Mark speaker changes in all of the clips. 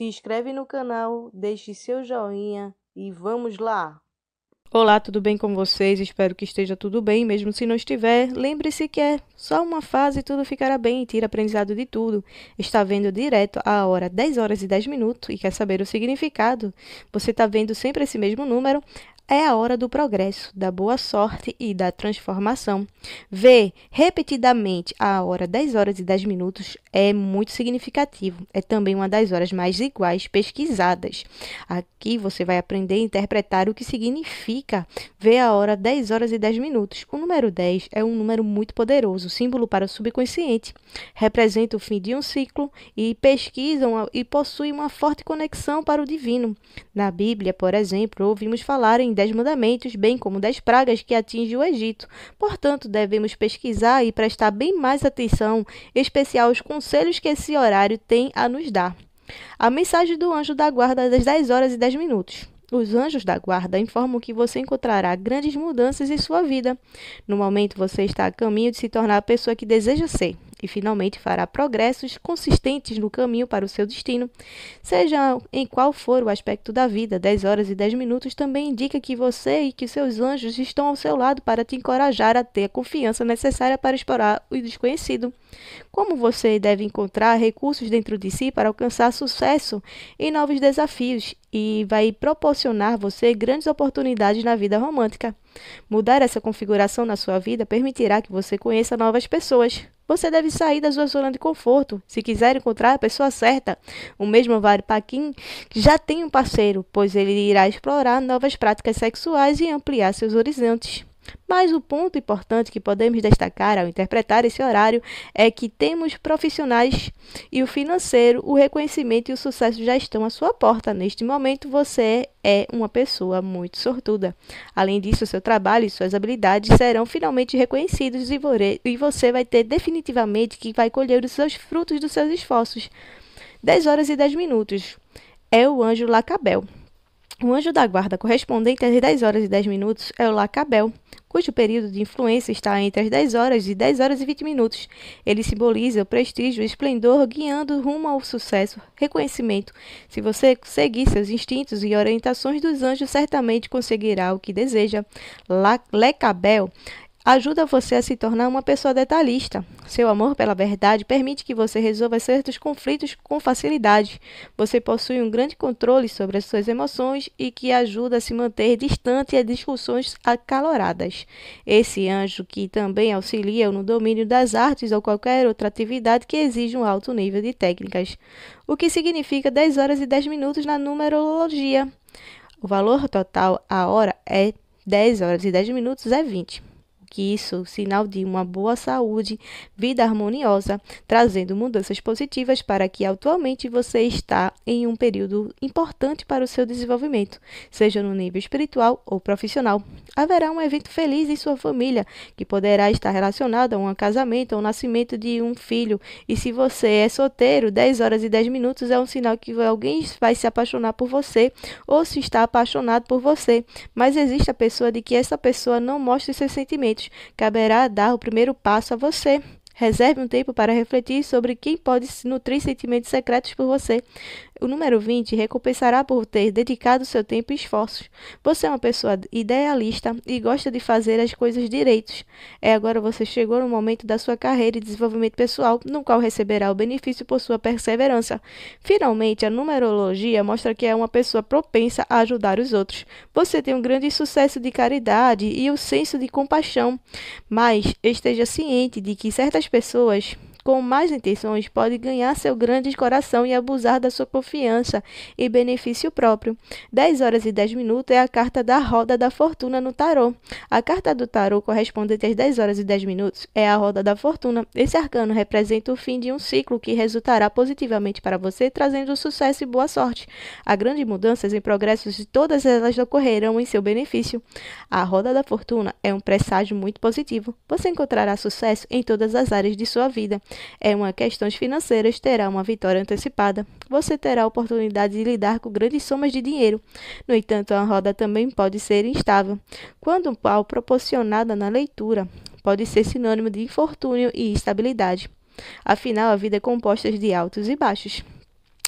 Speaker 1: Se inscreve no canal, deixe seu joinha e vamos lá! Olá, tudo bem com vocês? Espero que esteja tudo bem, mesmo se não estiver. Lembre-se que é só uma fase e tudo ficará bem, tira aprendizado de tudo. Está vendo direto a hora 10 horas e 10 minutos e quer saber o significado? Você está vendo sempre esse mesmo número? é a hora do progresso, da boa sorte e da transformação. Ver repetidamente a hora 10 horas e 10 minutos é muito significativo. É também uma das horas mais iguais pesquisadas. Aqui você vai aprender a interpretar o que significa ver a hora 10 horas e 10 minutos. O número 10 é um número muito poderoso, símbolo para o subconsciente. Representa o fim de um ciclo e pesquisam e possui uma forte conexão para o divino. Na Bíblia, por exemplo, ouvimos falar em dez mandamentos, bem como das pragas que atinge o Egito. Portanto, devemos pesquisar e prestar bem mais atenção, especial aos conselhos que esse horário tem a nos dar. A mensagem do anjo da guarda das 10 horas e 10 minutos. Os anjos da guarda informam que você encontrará grandes mudanças em sua vida. No momento, você está a caminho de se tornar a pessoa que deseja ser e finalmente fará progressos consistentes no caminho para o seu destino, seja em qual for o aspecto da vida, 10 horas e 10 minutos também indica que você e que seus anjos estão ao seu lado para te encorajar a ter a confiança necessária para explorar o desconhecido. Como você deve encontrar recursos dentro de si para alcançar sucesso em novos desafios e vai proporcionar você grandes oportunidades na vida romântica. Mudar essa configuração na sua vida permitirá que você conheça novas pessoas, você deve sair da sua zona de conforto se quiser encontrar a pessoa certa. O mesmo vale para quem já tem um parceiro, pois ele irá explorar novas práticas sexuais e ampliar seus horizontes. Mas o ponto importante que podemos destacar ao interpretar esse horário é que temos profissionais e o financeiro, o reconhecimento e o sucesso já estão à sua porta. Neste momento, você é uma pessoa muito sortuda. Além disso, seu trabalho e suas habilidades serão finalmente reconhecidos e você vai ter definitivamente que vai colher os seus frutos dos seus esforços. 10 horas e 10 minutos. É o anjo Lacabel. O anjo da guarda correspondente às 10 horas e 10 minutos é o Lacabel, cujo período de influência está entre as 10 horas e 10 horas e 20 minutos. Ele simboliza o prestígio e o esplendor, guiando rumo ao sucesso, reconhecimento. Se você seguir seus instintos e orientações dos anjos, certamente conseguirá o que deseja. Lacabel ajuda você a se tornar uma pessoa detalhista. Seu amor pela verdade permite que você resolva certos conflitos com facilidade. Você possui um grande controle sobre as suas emoções e que ajuda a se manter distante a discussões acaloradas. Esse anjo que também auxilia no domínio das artes ou qualquer outra atividade que exija um alto nível de técnicas, o que significa 10 horas e 10 minutos na numerologia. O valor total a hora é 10 horas e 10 minutos é 20 que isso sinal de uma boa saúde, vida harmoniosa, trazendo mudanças positivas para que atualmente você está em um período importante para o seu desenvolvimento, seja no nível espiritual ou profissional. Haverá um evento feliz em sua família, que poderá estar relacionado a um casamento ou nascimento de um filho. E se você é solteiro, 10 horas e 10 minutos é um sinal que alguém vai se apaixonar por você ou se está apaixonado por você. Mas existe a pessoa de que essa pessoa não mostre seus sentimentos caberá dar o primeiro passo a você. Reserve um tempo para refletir sobre quem pode nutrir sentimentos secretos por você. O número 20 recompensará por ter dedicado seu tempo e esforços. Você é uma pessoa idealista e gosta de fazer as coisas direitos. É agora você chegou no momento da sua carreira e desenvolvimento pessoal, no qual receberá o benefício por sua perseverança. Finalmente, a numerologia mostra que é uma pessoa propensa a ajudar os outros. Você tem um grande sucesso de caridade e o um senso de compaixão, mas esteja ciente de que certas pessoas com más intenções, pode ganhar seu grande coração e abusar da sua confiança e benefício próprio. 10 horas e 10 minutos é a carta da roda da fortuna no tarô. A carta do tarô correspondente às 10 horas e 10 minutos é a roda da fortuna. Esse arcano representa o fim de um ciclo que resultará positivamente para você, trazendo sucesso e boa sorte. Há grandes mudanças e progressos e todas elas ocorrerão em seu benefício. A roda da fortuna é um presságio muito positivo. Você encontrará sucesso em todas as áreas de sua vida. É uma questões financeiras, terá uma vitória antecipada. Você terá a oportunidade de lidar com grandes somas de dinheiro. No entanto, a roda também pode ser instável. Quando o pau proporcionada na leitura, pode ser sinônimo de infortúnio e instabilidade. Afinal, a vida é composta de altos e baixos.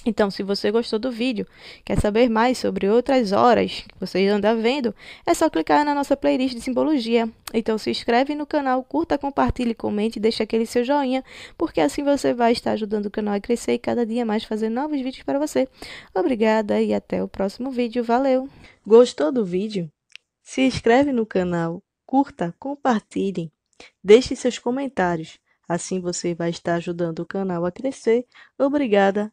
Speaker 1: Então, se você gostou do vídeo, quer saber mais sobre outras horas que você anda vendo, é só clicar na nossa playlist de simbologia. Então, se inscreve no canal, curta, compartilhe, comente e deixe aquele seu joinha, porque assim você vai estar ajudando o canal a crescer e cada dia mais fazer novos vídeos para você. Obrigada e até o próximo vídeo. Valeu! Gostou do vídeo? Se inscreve no canal, curta, compartilhe, deixe seus comentários. Assim você vai estar ajudando o canal a crescer. Obrigada